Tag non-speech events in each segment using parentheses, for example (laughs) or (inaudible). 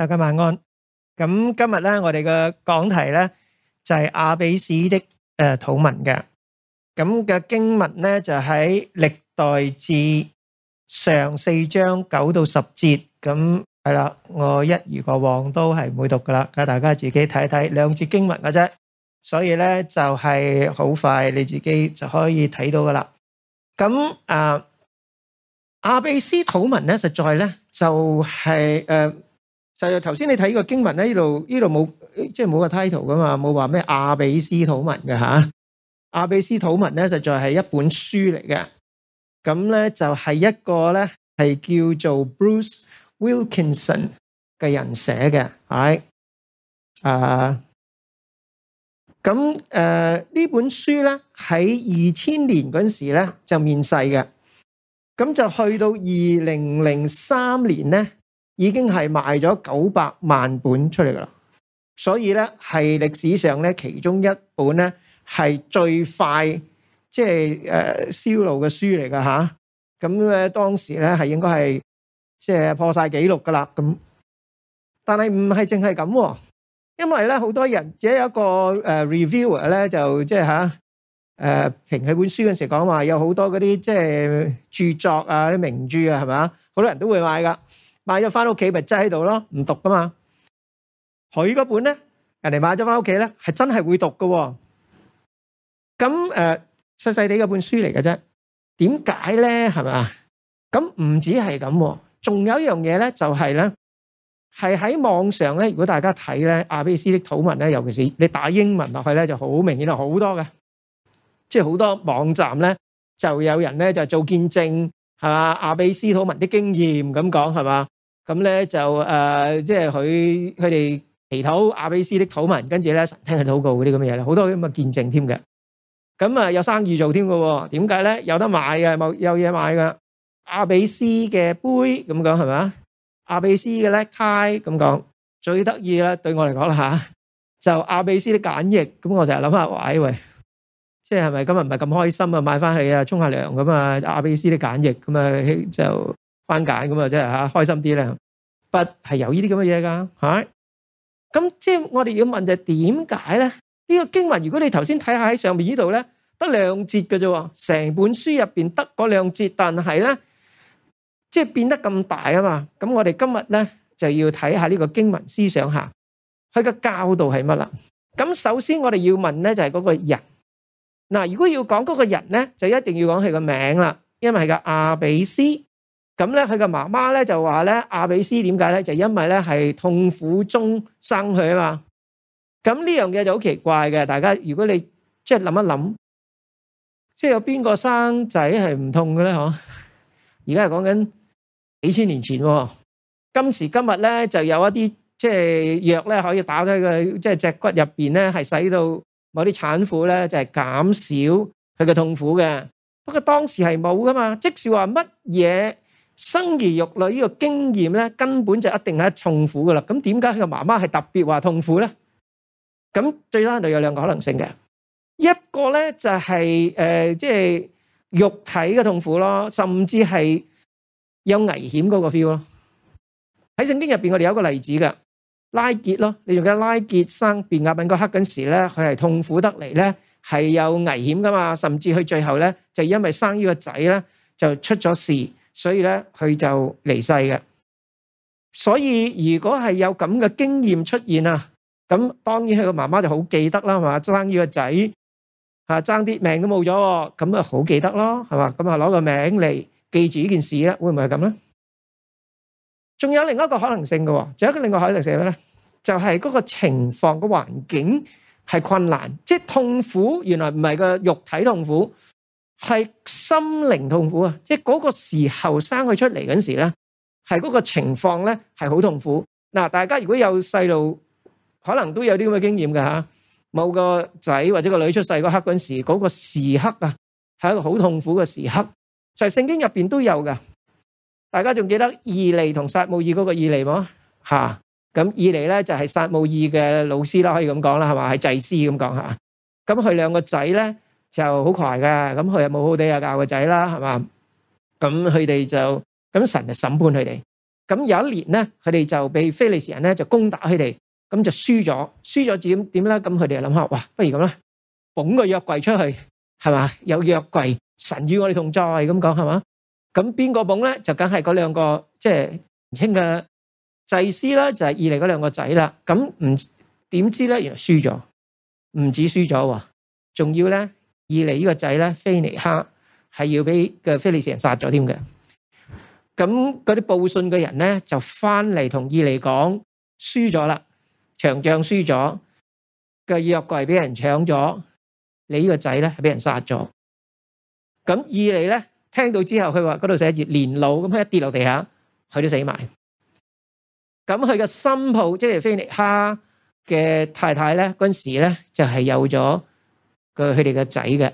大家晚安。咁今日咧，我哋嘅讲题咧就系阿比斯的诶土文嘅。咁嘅经文咧就喺历代志上四章九到十节。咁系啦，我一如过往都系唔会读噶啦。咁大家自己睇睇两节经文嘅啫。所以咧就系好快，你自己就可以睇到噶啦。咁诶，阿比斯土文咧，实在咧就系诶。就係頭先你睇个個經文咧，呢度呢度冇即系冇個 title 噶嘛，冇話咩阿比斯土文嘅吓。阿比斯土文咧，實在係一本書嚟嘅。咁咧就係一個咧係叫做 Bruce Wilkinson 嘅人寫嘅，係啊。咁诶呢本書咧喺二千年嗰陣時咧就面世嘅，咁就去到二零零三年咧。已經係賣咗九百萬本出嚟㗎啦，所以咧係歷史上咧其中一本咧係最快即系诶销路嘅書嚟㗎吓，咁咧當時咧係應該係即系破晒纪錄㗎啦。咁但係唔係淨係咁，因為咧好多人，即且有一個誒 reviewer 咧就即係吓诶评佢本書嗰時講話，有好多嗰啲即係著作啊啲名著啊係咪啊？好多人都會買㗎。买咗翻屋企咪挤喺度咯，唔读噶嘛？佢嗰本咧，人哋买咗翻屋企咧，系真系会读噶。咁诶，细细地嗰本书嚟嘅啫。点解咧？系啊？咁唔止系咁，仲有一样嘢咧，就系咧，系喺网上咧。如果大家睇咧，《阿卑斯的土文咧，尤其是你打英文落去咧，就好明显啦，好多嘅，即系好多网站咧，就有人咧就做见证。系嘛？阿比斯土文的经验咁讲系嘛？咁咧就誒，即系佢佢哋祈祷阿比斯的土文，跟住咧神聽佢禱告嗰啲咁嘅嘢咧，好多咁嘅见证添嘅。咁啊有生意做添嘅，点解咧？有得買嘅，冇有嘢買噶。阿比斯嘅杯咁讲系嘛？阿比斯嘅咧壩咁讲，最得意啦，对我嚟讲啦吓，就阿比斯的简譯咁，我成日谂下喂喂。即系咪今日唔系咁开心啊？买翻去啊，冲下凉咁啊，阿比斯啲簡易咁啊，就翻簡咁啊，即系吓开心啲啦。不系有呢啲咁嘅嘢噶吓。咁即系我哋要问就系点解咧？呢个经文如果你头先睇下喺上面呢度咧，得两节嘅啫，成本书入边得嗰两节，但系咧即系变得咁大啊嘛。咁我哋今日咧就要睇下呢个经文思想下，佢嘅教导系乜啦？咁首先我哋要问咧就系嗰个人。嗱，如果要讲嗰个人咧，就一定要讲佢个名啦，因为系个阿比斯。咁咧，佢个妈妈咧就话咧，阿比斯点解咧？就因为咧系痛苦中生佢啊嘛。咁呢样嘢就好奇怪嘅，大家如果你即系谂一谂，即系有边个生仔系唔痛嘅咧？嗬？而家系讲紧几千年前，今时今日咧就有一啲即系药咧可以打喺个即系只骨入边咧，系使到。某啲产妇咧就系减少佢嘅痛苦嘅，不过当时系冇噶嘛。即使话乜嘢生儿育女呢个经验咧，根本就一定系痛苦噶啦。咁点解佢妈妈系特别话痛苦咧？咁最底就有两个可能性嘅，一个咧就系诶，即系肉体嘅痛苦咯，甚至系有危险嗰个 feel 咯。喺圣经入边，我哋有一个例子嘅。拉结咯，你仲記得拉结生變壓敏個黑嗰時咧？佢係痛苦得嚟咧，係有危險噶嘛？甚至佢最後咧，就因為生呢個仔咧，就出咗事，所以咧佢就離世嘅。所以如果係有咁嘅經驗出現啊，咁當然佢媽媽就好記得啦，系嘛？生呢個仔嚇爭啲命都冇咗喎，咁啊好記得咯，係嘛？咁啊攞個名嚟記住呢件事啦，會唔會係咁咧？仲有另一个可能性嘅，仲有一个另外可能性系咩咧？就系嗰个情况个环境系困难，即系痛苦。原来唔系个肉体痛苦，系心灵痛苦啊！即系嗰个时候生佢出嚟嗰时咧，系嗰个情况咧系好痛苦。嗱，大家如果有细路，可能都有啲咁嘅经验嘅吓，某个仔或者个女出世嗰刻嗰时，嗰个时刻啊，系一个好痛苦嘅时刻。就系圣经入边都有嘅。大家仲记得二利同撒姆尔嗰个二利冇？吓？咁二利咧就系撒姆尔嘅老师啦，可以咁讲啦，系嘛？系祭司咁讲吓。咁佢两个仔咧就好狂噶，咁佢又冇好地又教个仔啦，系嘛？咁佢哋就咁神就审判佢哋。咁有一年咧，佢哋就被非利士人咧就攻打佢哋，咁就输咗。输咗点点啦？咁佢哋谂下，哇，不如咁啦，捧个约柜出去，系嘛？有约柜，神与我哋同在，咁讲系嘛？咁边个捧咧？就梗系嗰两个即系年青嘅祭司啦，就系二嚟嗰两个仔啦。咁唔点知咧，原来输咗，唔止输咗，仲要咧二嚟呢个仔咧，菲尼克系要俾嘅菲利斯人杀咗添嘅。咁嗰啲报信嘅人咧，就翻嚟同二嚟讲输咗啦，长将输咗，嘅约柜俾人抢咗，你呢个仔咧系俾人杀咗。咁二嚟咧？听到之后，佢话嗰度写住连脑咁一跌落地下，佢都死埋。咁佢嘅新抱即系菲尼哈嘅太太咧，嗰阵时咧就系有咗佢佢哋嘅仔嘅。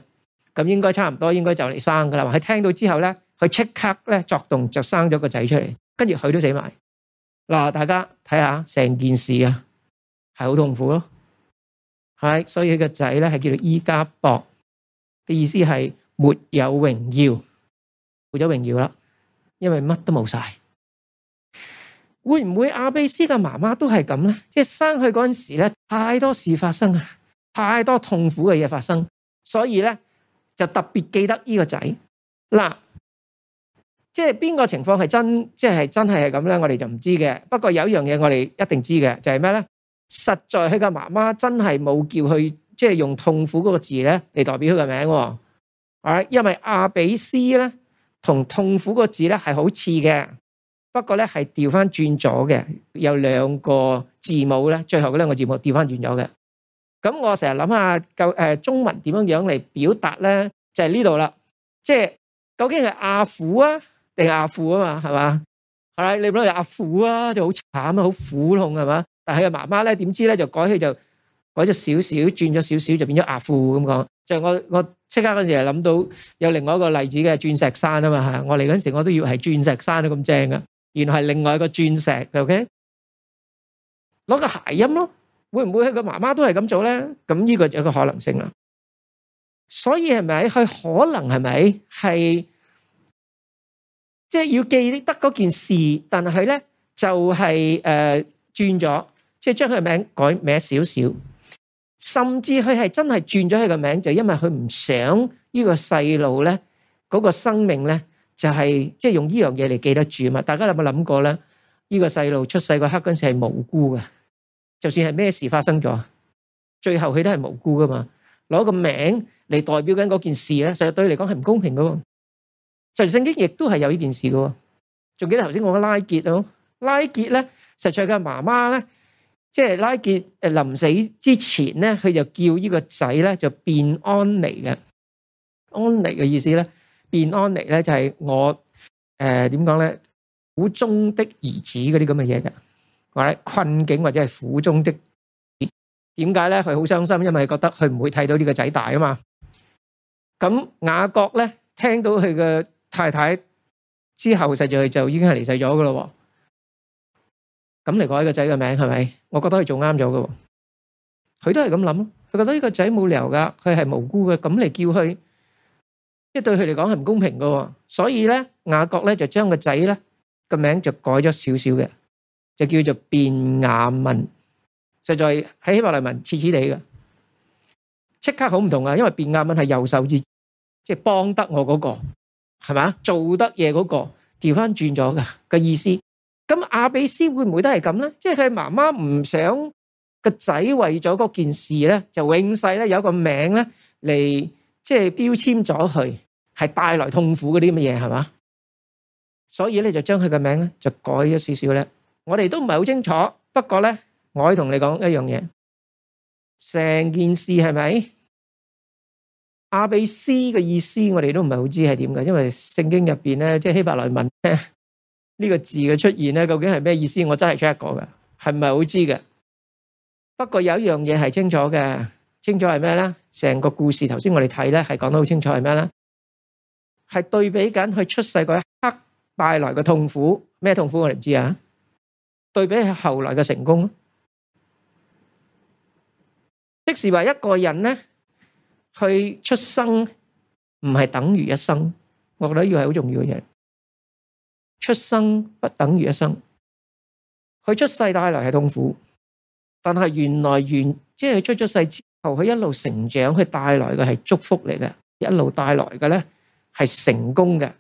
咁应该差唔多，应该就嚟生噶啦。佢听到之后咧，佢即刻咧作动就生咗个仔出嚟，跟住佢都死埋。嗱，大家睇下成件事啊，系好痛苦咯。系，所以佢个仔咧系叫做伊加博嘅意思系没有荣耀。冇咗荣耀啦，因为乜都冇晒，会唔会阿比斯嘅妈妈都系咁咧？即系生佢嗰阵时咧，太多事发生啊，太多痛苦嘅嘢发生，所以咧就特别记得呢个仔嗱，即系边个情况系真，即系真系系咁咧？我哋就唔知嘅。不过有一样嘢我哋一定知嘅就系咩咧？实在佢嘅妈妈真系冇叫佢，即系用痛苦嗰个字咧嚟代表佢嘅名，系因为阿比斯咧。同痛苦個字咧係好似嘅，不過咧係调翻轉咗嘅，有兩個字母咧，最後嗰兩個字母调翻轉咗嘅。咁我成日諗下，夠誒中文點樣樣嚟表達咧？就係呢度啦。即係究竟係阿苦啊定阿苦啊嘛？係嘛？係啦，你唔好阿苦啊，就好慘啊，好苦痛係嘛？但係佢媽媽咧，點知咧就改起就改咗少少，轉咗少少就變咗阿苦咁講。就我我。即刻嗰時系諗到有另外一個例子嘅，鑽石山啊嘛吓，我嚟嗰时時，我都要係鑽石山都咁正噶，原來係另外一個鑽石 OK，攞個谐音咯，會唔會佢個媽媽都係咁做咧？咁呢個有个個可能性啦。所以係咪佢可能係咪係即係要記得嗰件事，但係咧就係誒轉咗，即係將佢名改名少少。甚至佢系真系转咗佢个名，就因为佢唔想呢个细路咧，嗰个生命咧就系即系用呢样嘢嚟记得住啊嘛！大家有冇谂过咧？呢个细路出世个刻嗰时系无辜嘅，就算系咩事发生咗，最后佢都系无辜噶嘛！攞个名嚟代表紧嗰件事咧，实对佢嚟讲系唔公平噶。实圣经亦都系有呢件事噶。仲记得头先我拉杰咯，拉杰咧，实在嘅妈妈咧。即系拉结诶，临死之前咧，佢就叫呢个仔咧就变安妮嘅，安妮嘅意思咧，变安妮咧就系我诶点讲咧苦中的儿子嗰啲咁嘅嘢嘅，或者困境或者系苦中的点解咧？佢好伤心，因为觉得佢唔会睇到呢个仔大啊嘛。咁雅各咧听到佢嘅太太之后，实际就已经系离世咗噶咯。咁嚟改个仔嘅名系咪？我觉得佢做啱咗嘅，佢都系咁谂佢觉得呢个仔冇理由噶，佢系无辜嘅，咁嚟叫佢，即系对佢嚟讲系唔公平嘅。所以咧，雅各咧就将个仔咧个名就改咗少少嘅，就叫做便雅文，实在喺希伯来文似似地嘅，即刻好唔同啊！因为便雅文系右手字，即系帮得我嗰个，系嘛？做得嘢嗰个调翻转咗噶嘅意思。咁阿比斯会唔会都系咁咧？即系佢妈妈唔想个仔为咗嗰件事咧，就永世咧有个名咧嚟，即系标签咗佢，系带来痛苦嗰啲乜嘢系嘛？所以咧就将佢嘅名咧就改咗少少咧。我哋都唔系好清楚，不过咧我可以同你讲一样嘢，成件事系咪阿比斯嘅意思？我哋都唔系好知系点嘅，因为圣经入边咧即系希伯来文咧。呢个字嘅出现咧，究竟系咩意思？我真系 check 过嘅，系唔系好知嘅。不过有一样嘢系清楚嘅，清楚系咩咧？成个故事头先我哋睇咧，系讲得好清楚，系咩咧？系对比紧佢出世嗰一刻带来嘅痛苦，咩痛苦我哋唔知啊。对比系后来嘅成功，即是话一个人咧，去出生唔系等于一生，我觉得要系好重要嘅嘢。出生不等于一生，佢出世带来系痛苦，但系原来原即系出咗世之后，佢一路成长，佢带来嘅系祝福嚟嘅，一路带来嘅咧系成功嘅，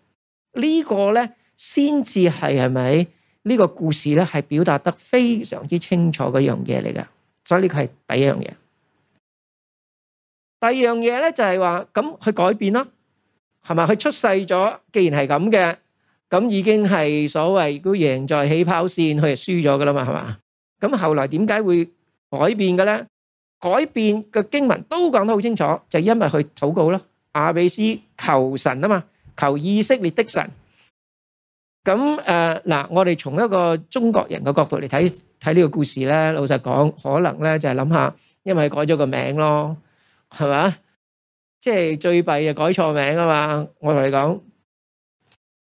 呢个咧先至系系咪呢个故事咧系表达得非常之清楚嗰样嘢嚟嘅，所以呢个系第一样嘢。第二样嘢咧就系话咁佢改变啦，系咪佢出世咗，既然系咁嘅。咁已经系所谓都赢在起跑线，佢系输咗噶啦嘛，系嘛？咁后来点解会改变嘅咧？改变嘅经文都讲得好清楚，就因为佢祷告咯，阿比斯求神啊嘛，求以色列的神。咁诶嗱，我哋从一个中国人嘅角度嚟睇睇呢个故事咧，老实讲，可能咧就系谂下，因为改咗个名咯，系嘛？即系最弊就改错名啊嘛！我同你讲。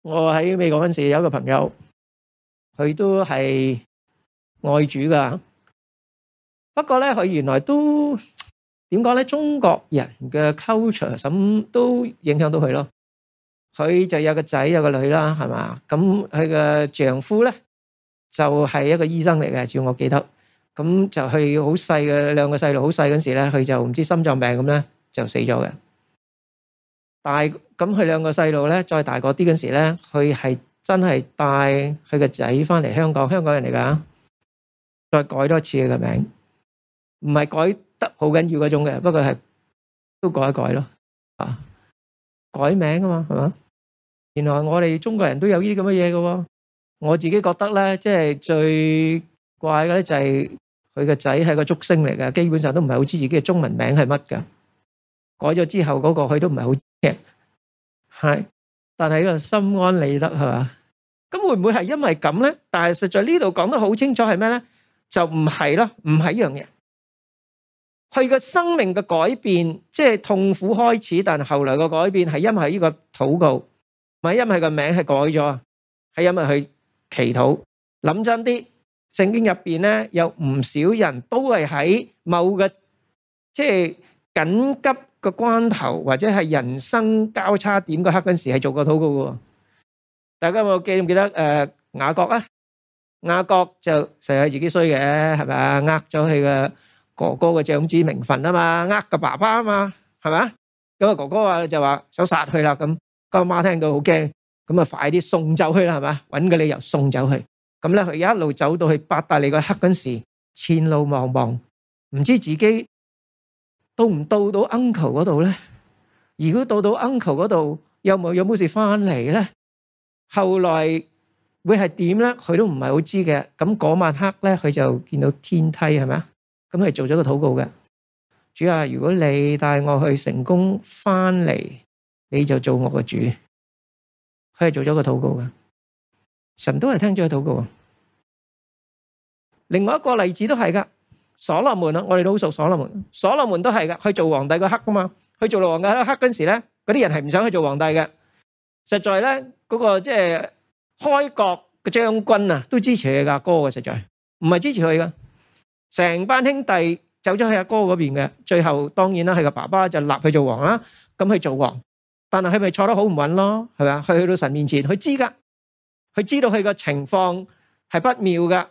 我喺美国嗰时有一个朋友，佢都系爱主噶，不过咧佢原来都点讲咧？中国人嘅 culture 咁都影响到佢咯。佢就有个仔有个女啦，系嘛？咁佢嘅丈夫咧就系一个医生嚟嘅，照我记得，咁就去好细嘅两个细路，好细嗰时咧，佢就唔知心脏病咁咧就死咗嘅，但系。咁佢兩個細路咧，再大個啲嗰時咧，佢係真係帶佢個仔翻嚟香港，香港人嚟噶，再改多次嘅名，唔係改得好緊要嗰種嘅，不過係都改一改咯，啊，改名啊嘛，係嘛？原來我哋中國人都有呢啲咁嘅嘢嘅喎，我自己覺得咧，即係最怪嘅咧就係佢個仔係個竹星嚟嘅，基本上都唔係好知自己嘅中文名係乜嘅，改咗之後嗰個佢都唔係好～系，但系呢个心安理得系嘛？咁会唔会系因为咁咧？但系实在呢度讲得好清楚系咩咧？就唔系咯，唔系一样嘢。佢个生命嘅改变，即系痛苦开始，但后来个改变系因为呢个祷告，唔系因为个名系改咗，系因为佢祈祷。谂真啲，圣经入边咧有唔少人都系喺某个即系紧急。个关头或者系人生交叉点个黑君时，系做过祷告嘅。大家有冇记唔记得？诶，雅各啊，雅各就成日自己衰嘅，系咪啊？呃咗佢嘅哥哥嘅长子名分啊嘛，呃个爸爸啊嘛，系咪啊？咁啊，哥哥啊就话想杀佢啦。咁个妈听到好惊，咁啊快啲送走佢啦，系咪啊？搵个理由送走佢。咁咧，佢一路走到去八达利个黑君时，前路茫茫，唔知自己。到唔到到 uncle 嗰度咧？如果到到 uncle 嗰度有冇有冇事翻嚟咧？后来会系点咧？佢都唔系好知嘅。咁嗰晚黑咧，佢就见到天梯系咪啊？咁佢做咗个祷告嘅。主啊，如果你带我去成功翻嚟，你就做我嘅主。佢系做咗个祷告嘅。神都系听咗佢祷告。另外一个例子都系噶。所罗门啊，我哋都好熟。所罗门，所罗门都系噶，去做皇帝个黑噶嘛。去做皇帝个黑嗰时咧，嗰啲人系唔想去做皇帝嘅。实在咧，嗰个即系开国嘅将军啊，都支持佢阿哥嘅。实在唔系支持佢噶，成班兄弟走咗去阿哥嗰边嘅。最后当然啦，佢个爸爸就立佢做王啦。咁去做王，但系佢咪坐得好唔稳咯？系咪啊？去到神面前，佢知噶，佢知道佢个情况系不妙噶。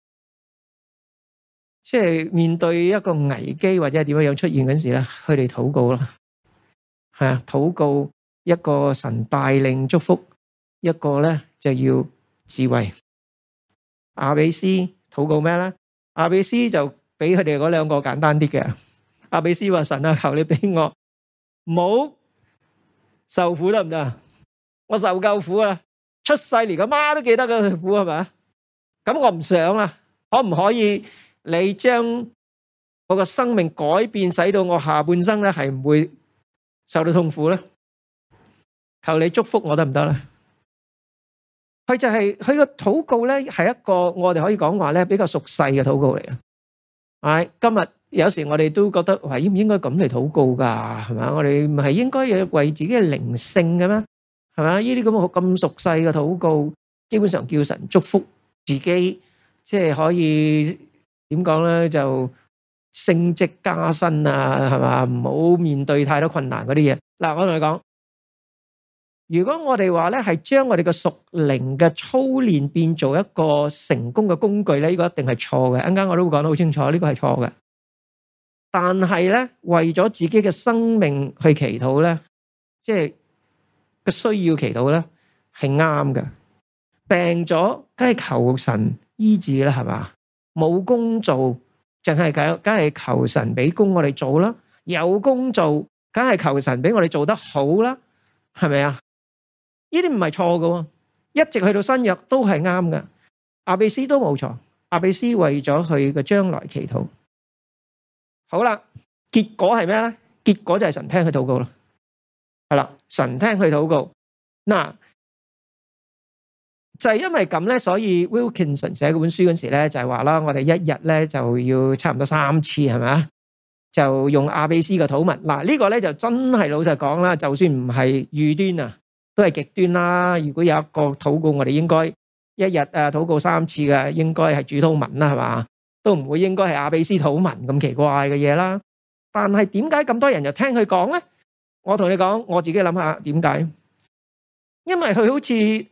即系面对一个危机或者点样样出现嗰时咧，佢哋祷告啦，系啊，祷告一个神带领祝福，一个咧就要智慧。阿比斯祷告咩咧？阿比斯就俾佢哋嗰两个简单啲嘅。阿比斯话神啊，求你俾我冇受苦得唔得啊？我受够苦啦，出世连个妈都记得佢苦系咪啊？咁我唔想啊，可唔可以？你将我个生命改变，使到我下半生咧系唔会受到痛苦咧？求你祝福我得唔得咧？佢就系佢个祷告咧，系一个我哋可以讲话咧比较熟细嘅祷告嚟嘅。系今日有时我哋都觉得喂，应唔应该咁嚟祷告噶？系咪我哋唔系应该要为自己嘅灵性嘅咩？系咪呢啲咁咁熟细嘅祷告，基本上叫神祝福自己，即系可以。点讲咧就升职加薪啊，系嘛？唔好面对太多困难嗰啲嘢。嗱，我同你讲，如果我哋话咧系将我哋嘅属灵嘅操练变做一个成功嘅工具咧，呢个一定系错嘅。阵间我都会讲得好清楚，呢个系错嘅。但系咧，为咗自己嘅生命去祈祷咧，即系嘅需要祈祷咧，系啱嘅。病咗梗系求神医治啦，系嘛？冇工做，净系梗梗系求神俾工我哋做啦；有工做，梗系求神俾我哋做得好啦，系咪啊？呢啲唔系错噶，一直去到新约都系啱噶。阿比斯都冇错，阿比斯为咗佢嘅将来祈祷。好啦，结果系咩咧？结果就系神听佢祷告啦。系啦，神听佢祷告，嗱。就係因為咁咧，所以 Wilkinson 寫嗰本書嗰時咧，就係話啦，我哋一日咧就要差唔多三次，係咪啊？就用阿比斯嘅土文嗱，呢個咧就真係老實講啦，就算唔係预端啊，都係極端啦。如果有一個祷告，我哋應該一日啊祷告三次嘅，應該係主通文啦，係嘛？都唔會應該係阿比斯土文咁奇怪嘅嘢啦。但係點解咁多人就聽佢講咧？我同你講，我自己諗下點解，因為佢好似。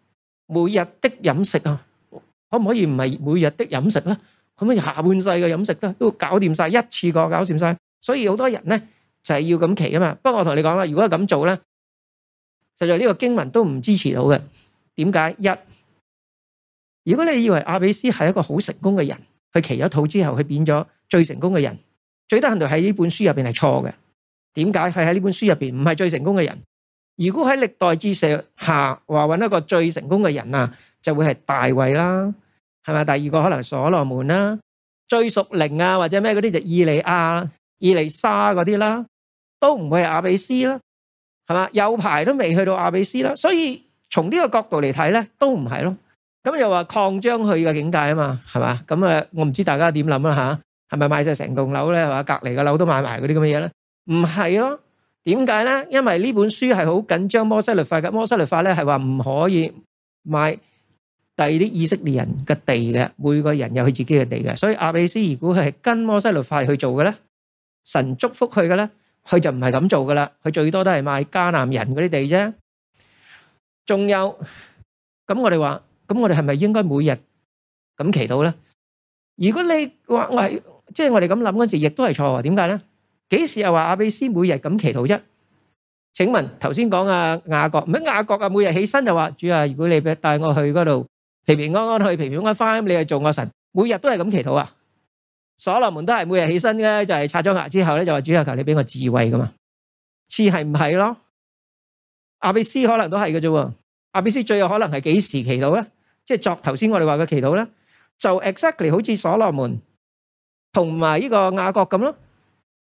每日的飲食啊，可唔可以唔係每日的飲食咧？可唔可以下半世嘅飲食咧都搞掂晒一次過搞掂晒？所以好多人咧就係要咁奇啊嘛。不過我同你講啦，如果係咁做咧，實在呢個經文都唔支持到嘅。點解一？如果你以為阿比斯係一個好成功嘅人，佢期咗肚之後，佢變咗最成功嘅人，最得行就喺呢本書入边係錯嘅。點解係喺呢本書入边唔係最成功嘅人？如果喺历代之社下话揾一个最成功嘅人啊，就会系大卫啦，系咪？第二个可能所罗门啦，最属灵啊或者咩嗰啲就以利亚、以利沙嗰啲啦，都唔会系阿比斯啦，系嘛？有排都未去到阿比斯啦，所以从呢个角度嚟睇咧，都唔系咯。咁又话扩张去嘅境界啊嘛，系嘛？咁啊，我唔知大家点谂啦吓，系咪买晒成栋楼咧，系嘛？隔篱嘅楼都买埋嗰啲咁嘅嘢咧，唔系咯。点解咧？因为呢本书系好紧张摩西律法嘅。摩西律法咧系话唔可以买第啲以色列人嘅地嘅，每个人有佢自己嘅地嘅。所以阿比斯果佢系跟摩西律法去做嘅咧，神祝福佢嘅咧，佢就唔系咁做噶啦。佢最多都系卖迦南人嗰啲地啫。仲有咁我哋话，咁我哋系咪应该每日咁祈祷咧？如果你话我系即系我哋咁谂嗰阵时，亦都系错。点解咧？几时又话阿比斯每日咁祈祷啫？请问头先讲啊亚国唔系亚国啊，每日起身就话主啊，如果你俾带我去嗰度平平安安去，平平安安翻，你系做我神，每日都系咁祈祷啊？所罗门都系每日起身咧，就系刷咗牙之后咧，就话主啊，求你俾我智慧噶嘛？似系唔系咯？阿比斯可能都系嘅啫。阿比斯最有可能系几时祈祷咧？即系作头先我哋话嘅祈祷咧，就 exactly 好似所罗门同埋呢个亚国咁咯。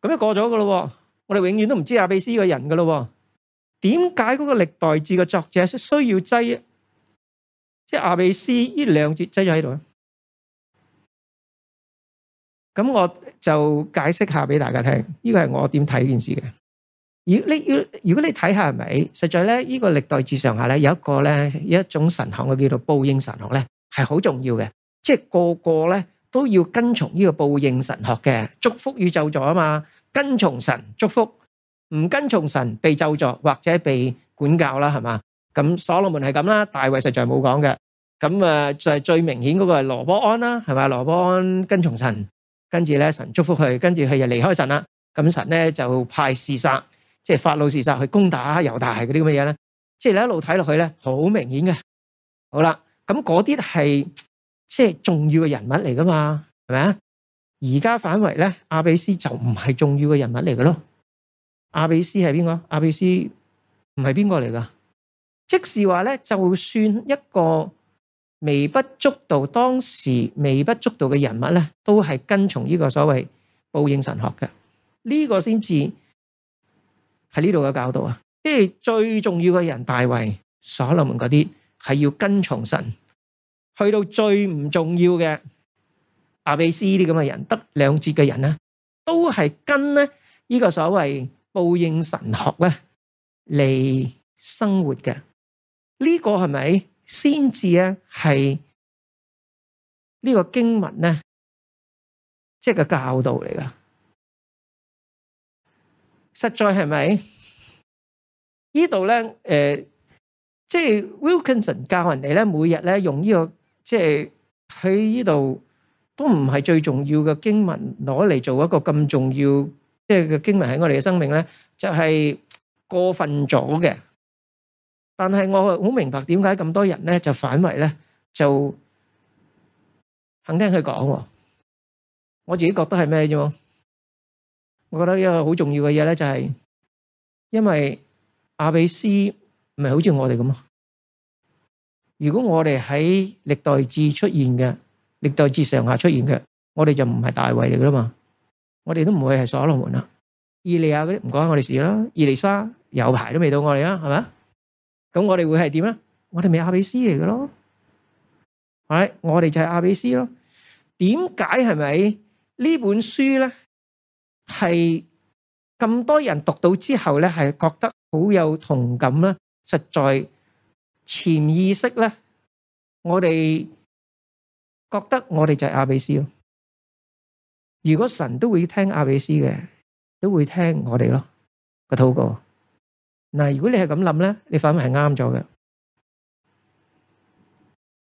咁一过咗噶咯，我哋永远都唔知亚比斯呢个人噶咯。点解嗰个历代志嘅作者需要挤，即系亚比斯呢两节挤咗喺度咧？咁我就解释下俾大家听，呢个系我点睇件事嘅。如你要如果你睇下系咪，实在咧呢个历代志上下咧有一个咧有一种神学，嘅叫做报应神学咧，系好重要嘅，即系个个咧。都要跟从呢个报应神学嘅祝福与咒助啊嘛，跟从神祝福，唔跟从神被咒助或者被管教啦，系嘛？咁所罗门系咁啦，大卫实在冇讲嘅。咁啊就最明显嗰个系罗波安啦，系咪？罗波安跟从神，跟住咧神祝福佢，跟住佢就离开神啦。咁神咧就派士杀，即系法老士杀去攻打犹大嗰啲嘅嘢咧？即系一路睇落去咧，好明显嘅。好啦，咁嗰啲系。即系重要嘅人物嚟噶嘛，系咪啊？而家反为咧，阿比斯就唔系重要嘅人物嚟嘅咯。阿比斯系边个？阿比斯唔系边个嚟噶？即是话咧，就算一个微不足道、当时微不足道嘅人物咧，都系跟从呢个所谓报应神学嘅。呢个先至喺呢度嘅教导啊！即系最重要嘅人，大卫、所罗门嗰啲，系要跟从神。去到最唔重要嘅阿比斯呢啲咁嘅人，得兩節嘅人咧，都係跟咧呢個所謂報應神學咧嚟生活嘅。呢個係咪先至咧係呢個經文咧，即係個教導嚟噶？實在係咪？呢度咧，誒，即係 Wilkinson 教人哋咧，每日咧用呢個。即係喺呢度都唔係最重要嘅經文，攞嚟做一個咁重要，即系嘅經文喺我哋嘅生命咧，就係過分咗嘅。但係我好明白點解咁多人咧就反為咧就肯聽佢講喎。我自己覺得係咩啫？我覺得一個好重要嘅嘢咧就係，因為阿比斯唔係好似我哋咁啊。如果我哋喺历代志出现嘅，历代志上下出现嘅，我哋就唔系大卫嚟噶啦嘛，我哋都唔会系所罗门啦。以利亚嗰啲唔关我哋事啦，以利沙有排都未到我哋啊，系咪咁我哋会系点咧？我哋咪阿比斯嚟嘅咯，系我哋就系阿比斯咯。点解系咪呢本书咧系咁多人读到之后咧系觉得好有同感咧？实在。潜意识咧，我哋觉得我哋就系阿比斯咯。如果神都会听阿比斯嘅，都会听我哋咯个祷告。嗱，如果你系咁谂咧，你反问系啱咗嘅，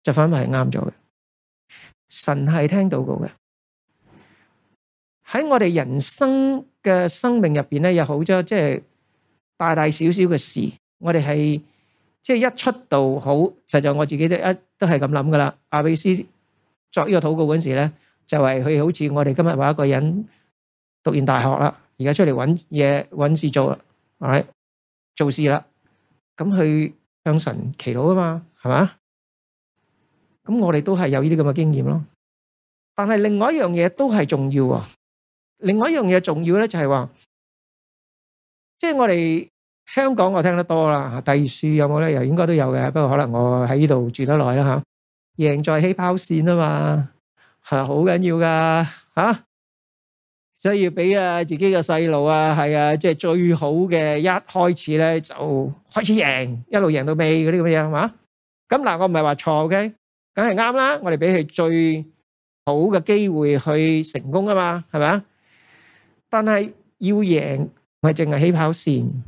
就反问系啱咗嘅。神系听祷告嘅。喺我哋人生嘅生命入边咧，有好多即系大大小小嘅事，我哋系。即係一出道好，實在我自己都一都係咁諗噶啦。阿比斯作呢個祷告嗰時咧，就係佢好似我哋今日話一個人讀完大學啦，而家出嚟搵嘢搵事做啦，系做事啦？咁去向神祈禱啊嘛，係嘛？咁我哋都係有呢啲咁嘅經驗咯。但係另外一樣嘢都係重要喎。另外一樣嘢重要咧，就係話，即係我哋。香港我听得多啦，二书有冇咧？又应该都有嘅，不过可能我喺呢度住得耐啦吓。赢在起跑线啊嘛，系好紧要噶吓，所以要俾啊自己嘅细路啊，系啊，即系最好嘅，一开始咧就开始赢，一路赢到尾嗰啲咁嘅嘢系嘛。咁嗱，我唔系话错嘅，梗系啱啦。我哋俾佢最好嘅机会去成功啊嘛，系咪啊？但系要赢咪系净系起跑线。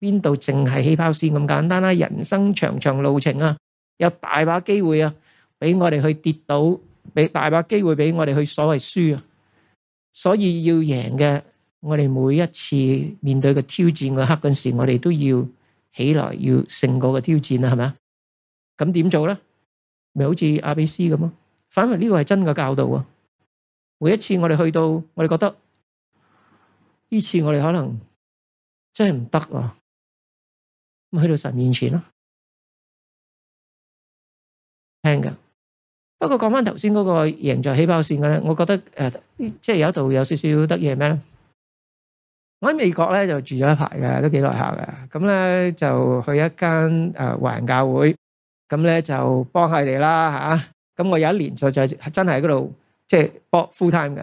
边度净系起泡线咁简单啦？人生长长路程啊，有大把机会啊，俾我哋去跌倒，俾大把机会俾我哋去所谓输啊。所以要赢嘅，我哋每一次面对嘅挑战嘅刻嗰时，我哋都要起来，要胜过个挑战啦，系咪啊？咁点做咧？咪好似阿比斯咁咯。反为呢个系真嘅教导啊！每一次我哋去到，我哋觉得呢次我哋可能真系唔得啊！咁去到神面前咯，听噶，不过讲翻头先嗰个赢在起跑线嘅咧，我觉得诶，即系有一度有少少得意系咩咧？我喺美国咧就住咗一排嘅，都几耐下嘅。咁咧就去一间诶华人教会，咁咧就帮佢哋啦吓。咁我有一年就在真系嗰度即系 full time 嘅。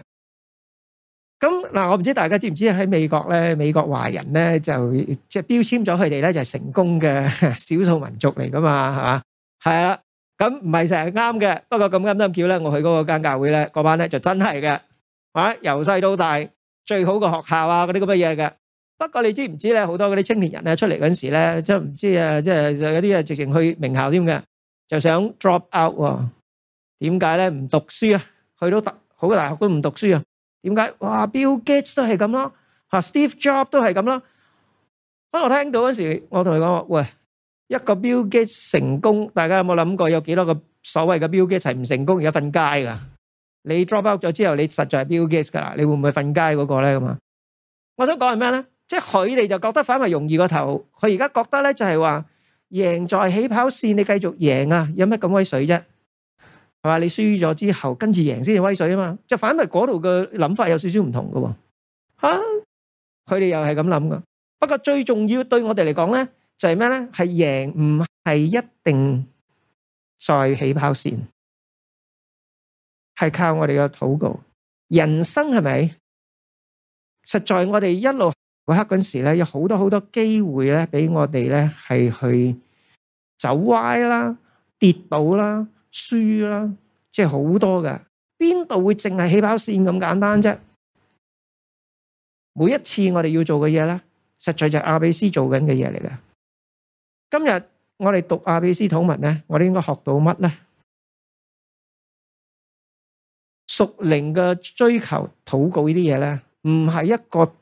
咁嗱，我唔知大家知唔知喺美國咧，美國華人咧就即係標籤咗佢哋咧就係成功嘅 (laughs) 少數民族嚟噶嘛，係嘛？係啦，咁唔係成日啱嘅。不過咁啱啱叫咧，我去嗰個間教會咧，嗰班咧就真係嘅，啊，由細到大最好嘅學校啊，嗰啲咁嘅嘢嘅。不過你知唔知咧？好多嗰啲青年人咧出嚟嗰陣時咧，即係唔知啊，即係有啲啊直情去名校添嘅，就想 drop out 点點解咧？唔讀書啊？去到大好嘅大學都唔讀書啊！点解？哇！Bill Gates 都系咁咯，吓 Steve Jobs 都系咁咯。当我听到嗰时，我同佢讲：话：，喂，一个 Bill Gates 成功，大家有冇谂过有几多个所谓嘅 Bill Gates 系唔成功而家瞓街噶？你 drop out 咗之后，你实在系 Bill Gates 噶啦，你会唔会瞓街嗰个咧？咁啊？我想讲系咩咧？即系佢哋就觉得反为容易个头，佢而家觉得咧就系话赢在起跑线，你继续赢啊！有咩咁威水啫？话你输咗之后跟住赢先至威水啊嘛，就反为嗰度嘅谂法有少少唔同嘅，吓佢哋又系咁谂噶。不过最重要对我哋嚟讲咧，就系咩咧？系赢唔系一定在起跑线，系靠我哋嘅祷告。人生系咪？实在我哋一路嗰刻嗰阵时咧，有好多好多机会咧，俾我哋咧系去走歪啦、跌倒啦。书啦，即系好多噶，边度会净系起跑线咁简单啫？每一次我哋要做嘅嘢咧，实在就阿比斯做紧嘅嘢嚟嘅。今日我哋读阿比斯土文咧，我哋应该学到乜咧？属灵嘅追求祷告呢啲嘢咧，唔系一个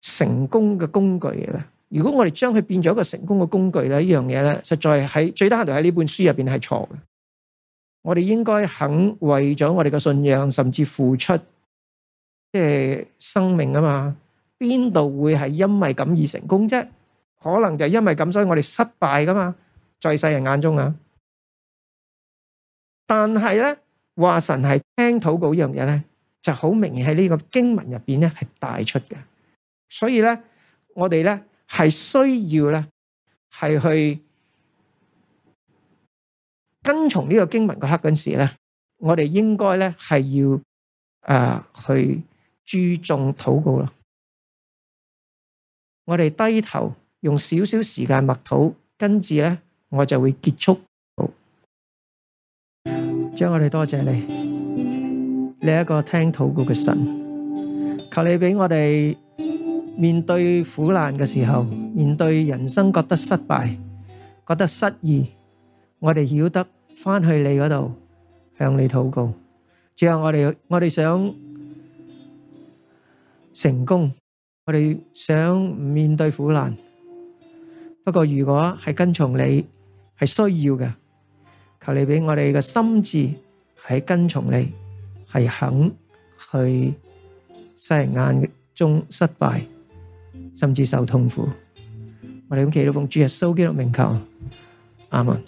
成功嘅工具嘅。如果我哋将佢变咗一个成功嘅工具咧，呢样嘢咧，实在喺最低限度喺呢本书入边系错嘅。我哋应该肯为咗我哋嘅信仰，甚至付出即系生命啊嘛。边度会系因为咁而成功啫？可能就因为咁，所以我哋失败噶嘛，在世人眼中啊。但系咧，话神系听祷告，呢样嘢咧，就好明显喺呢个经文入边咧系带出嘅。所以咧，我哋咧。系需要咧，系去跟从呢个经文个黑根时咧，我哋应该咧系要诶去注重祷告咯。我哋低头用少少时间默祷，跟住咧我就会结束。好，将我哋多谢你，你一个听祷告嘅神，求你俾我哋。面对苦难嘅时候，面对人生觉得失败、觉得失意，我哋晓得翻去你嗰度向你祷告。最后我哋我哋想成功，我哋想面对苦难。不过如果系跟从你系需要嘅，求你俾我哋嘅心智喺跟从你，系肯去世人眼中失败。甚至受痛苦，我哋咁祈到奉主耶稣基督名求，阿门。